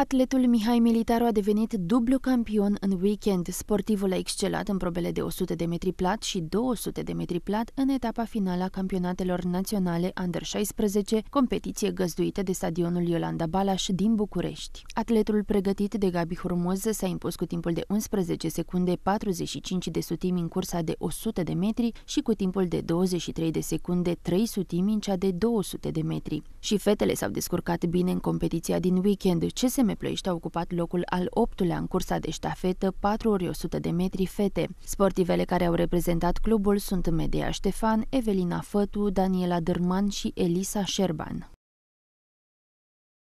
Atletul Mihai Militaru a devenit dublu campion în weekend. Sportivul a excelat în probele de 100 de metri plat și 200 de metri plat în etapa finală a campionatelor naționale Under-16, competiție găzduită de stadionul Iolanda Balaș din București. Atletul pregătit de Gabi Hurmuz s-a impus cu timpul de 11 secunde 45 de sutimi în cursa de 100 de metri și cu timpul de 23 de secunde 3 sutimi în cea de 200 de metri. Și fetele s-au descurcat bine în competiția din weekend. ce se vreme, ploiești au ocupat locul al optulea în cursa de ștafetă 4 ori 100 de metri fete. Sportivele care au reprezentat clubul sunt Medea Ștefan, Evelina Fătu, Daniela Dârman și Elisa Șerban.